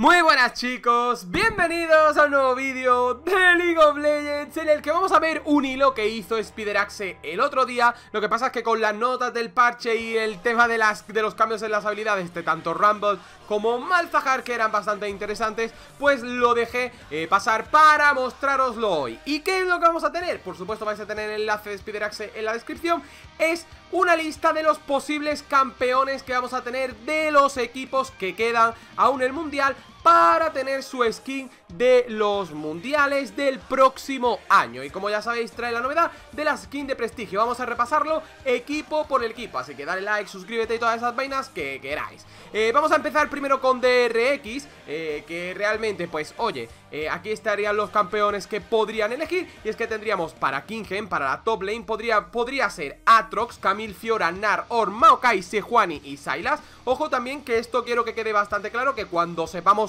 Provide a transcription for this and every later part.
Muy buenas chicos, bienvenidos a un nuevo vídeo de League of Legends en el que vamos a ver un hilo que hizo Spider Axe el otro día Lo que pasa es que con las notas del parche y el tema de, las, de los cambios en las habilidades de tanto Rumble como Malzahar que eran bastante interesantes Pues lo dejé eh, pasar para mostraroslo hoy ¿Y qué es lo que vamos a tener? Por supuesto vais a tener el enlace de Spideraxe en la descripción Es una lista de los posibles campeones que vamos a tener de los equipos que quedan aún el mundial para tener su skin de los mundiales del próximo año Y como ya sabéis trae la novedad de la skin de prestigio Vamos a repasarlo equipo por equipo Así que dale like, suscríbete y todas esas vainas que queráis eh, Vamos a empezar primero con DRX eh, Que realmente pues oye eh, aquí estarían los campeones que podrían elegir Y es que tendríamos para Kingen, para la top lane Podría, podría ser Atrox, Camille Fiora, Nar, Or, Maokai, Sejuani y Silas Ojo también que esto quiero que quede bastante claro Que cuando sepamos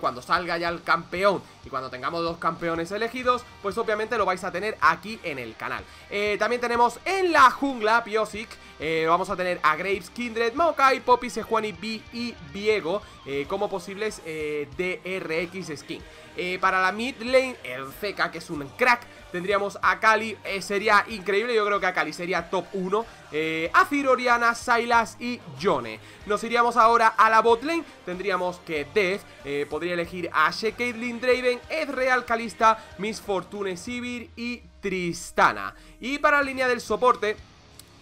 cuando salga ya el campeón y cuando tengamos dos campeones elegidos, pues obviamente lo vais a tener aquí en el canal. Eh, también tenemos en la jungla Piosic, eh, vamos a tener a Graves, Kindred, Mokai, Poppy, Sejuani, B y Viego eh, como posibles DRX skin. para la mid lane, el que es un crack, Tendríamos a Kali, eh, sería increíble, yo creo que a Kali sería top 1 eh, A Oriana, Silas y Jone Nos iríamos ahora a la botlane Tendríamos que Death eh, podría elegir a She, Caitlyn, Draven, Real Calista, Miss Fortune, Sivir y Tristana Y para la línea del soporte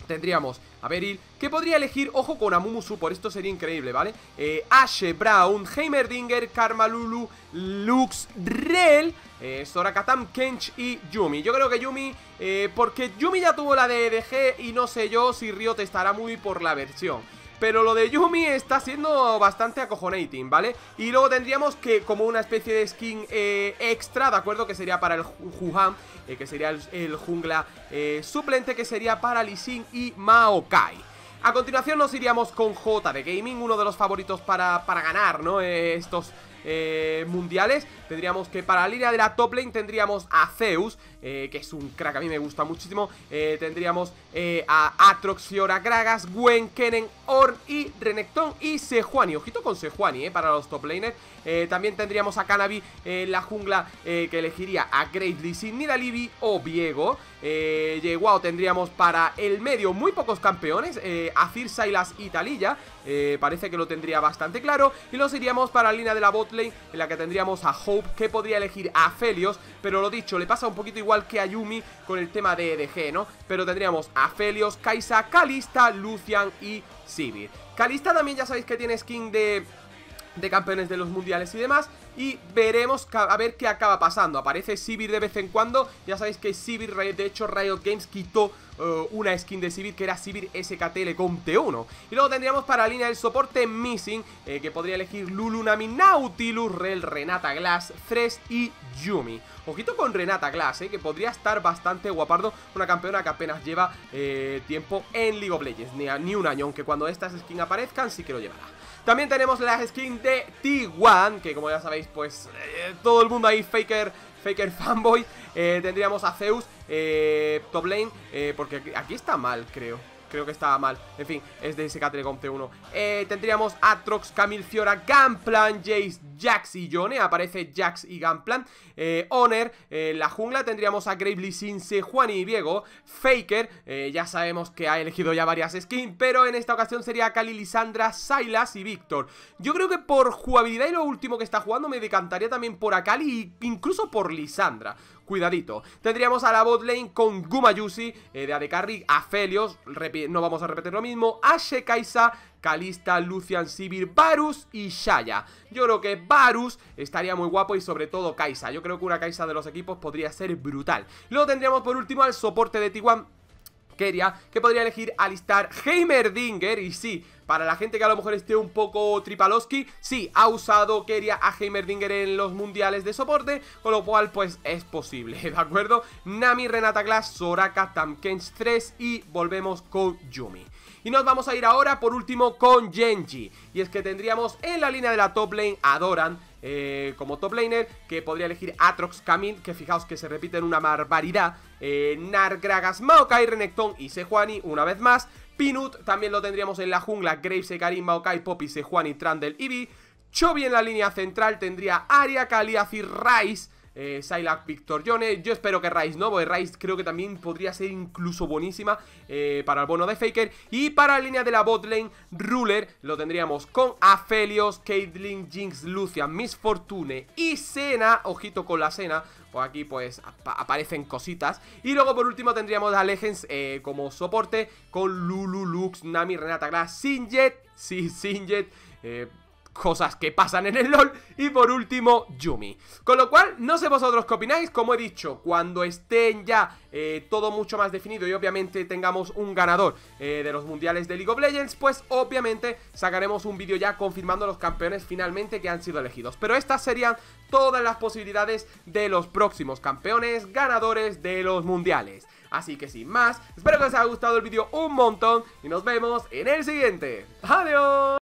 tendríamos a ver, ¿qué podría elegir, ojo con Amumusu, por esto sería increíble, ¿vale? Eh, Ashe, Brown, Heimerdinger, Karmalulu, Lux, Rel, eh, Sorakatam, Kench y Yumi. Yo creo que Yumi, eh, porque Yumi ya tuvo la de e y no sé yo si Riot estará muy por la versión. Pero lo de Yumi está siendo bastante acojonating, ¿vale? Y luego tendríamos que como una especie de skin eh, extra, ¿de acuerdo? Que sería para el Juhan, eh, que sería el, jungla eh, suplente, que sería para Lee y Maokai. A continuación nos iríamos con J de Gaming, uno de los favoritos para, para ganar, ¿no? estos eh, mundiales. Tendríamos que para la línea de la top lane tendríamos a Zeus, eh, que es un crack, a mí me gusta muchísimo. Eh, tendríamos a Atrox, Fiora, Gragas, Gwen, Kennen, Orn y Renekton y Sejuani. Ojito con Sejuani, para los top laners. también tendríamos a Canabi en la jungla, que elegiría a Great sin Nidalibi o Viego. Eh, tendríamos para el medio muy pocos campeones, eh, Azir, Silas y Talilla, parece que lo tendría bastante claro. Y los iríamos para la línea de la bot en la que tendríamos a Hope, que podría elegir a Felios, pero lo dicho, le pasa un poquito igual que a Yumi con el tema de EDG, ¿no? Pero tendríamos a Felios, Kaisa, Kalista, Lucian y Sivir. Kalista también ya sabéis que tiene skin de de campeones de los mundiales y demás y veremos a ver qué acaba pasando. Aparece Sivir de vez en cuando, ya sabéis que Sivir, de hecho Riot Games quitó eh, una skin de Sivir que era Sivir SKTL con T1. Y luego tendríamos para la línea del soporte Missing, eh, que podría elegir Lulunami Nautilus, Rel, Renata Glass, Thresh y Yumi. Ojito con Renata Glass, eh, que podría estar bastante guapardo, una campeona que apenas lleva tiempo en League of Legends, ni, un año, aunque cuando estas skins aparezcan sí que lo llevará. También tenemos la skin de T1, que como ya sabéis pues eh, todo el mundo ahí, Faker, Faker fanboy. Eh, tendríamos a Zeus, eh, top lane, porque aquí está mal, creo. Creo que estaba mal. En fin, es de ese Telecom T1. Eh, tendríamos Atrox, Camille, Fiora, Gamplan, Jace, Jax y Yone. Aparece Jax y Gamplan. Eh, Honor. Eh, la jungla tendríamos a Gravely, Sinse, Juan y Diego. Faker. Eh, ya sabemos que ha elegido ya varias skins. Pero en esta ocasión sería Akali, Lisandra, Silas y Víctor. Yo creo que por jugabilidad y lo último que está jugando me decantaría también por Akali e incluso por Lisandra cuidadito. Tendríamos a la bot lane con Gumayusi, eh, de AD Carry, no vamos a repetir lo mismo, Ashe Kaisa, Kalista, Lucian Sivir, Varus y Shaya. Yo creo que Varus estaría muy guapo y sobre todo Kaisa. Yo creo que una Kaisa de los equipos podría ser brutal. Luego tendríamos por último al soporte de Tiguan, que podría elegir alistar Heimerdinger y sí, para la gente que a lo mejor esté un poco tripaloski, sí, ha usado Keria a Heimerdinger en los mundiales de soporte, con lo cual pues es posible, ¿de acuerdo? Nami, Renata Glass, Soraka, Tamkens 3 y volvemos con Yumi. Y nos vamos a ir ahora por último con Genji, y es que tendríamos en la línea de la top lane a Doran, eh, como top laner, que podría elegir Atrox Camille, que fijaos que se repiten una barbaridad, eh, Nargragas, Maokai, Renekton y Sejuani una vez más, Pinut, también lo tendríamos en la jungla, Graves, Karim, Maokai, Poppy, Sejuani, Trundle, Ibi. Chovy en la línea central tendría Aria, Kalia, y Rice eh, Victor Jones. Yo espero que Rice no, porque Rice creo que también podría ser incluso buenísima eh, para el bono de Faker. Y para la línea de la botlane, Ruler lo tendríamos con Aphelios, Caitlyn, Jinx, Lucia, Miss Fortune y Sena. Ojito con la Sena, pues aquí pues aparecen cositas. Y luego por último tendríamos a Legends eh, como soporte con Lulu, Lux, Nami, Renata Glass, Sinjet, sí, Sinjet. Eh, cosas que pasan en el LOL y por último Yumi. Con lo cual, no sé vosotros qué opináis, como he dicho, cuando estén ya eh, todo mucho más definido y obviamente tengamos un ganador eh, de los mundiales de League of Legends, pues obviamente sacaremos un vídeo ya confirmando los campeones finalmente que han sido elegidos. Pero estas serían todas las posibilidades de los próximos campeones ganadores de los mundiales. Así que sin más, espero que os haya gustado el vídeo un montón y nos vemos en el siguiente. ¡Adiós!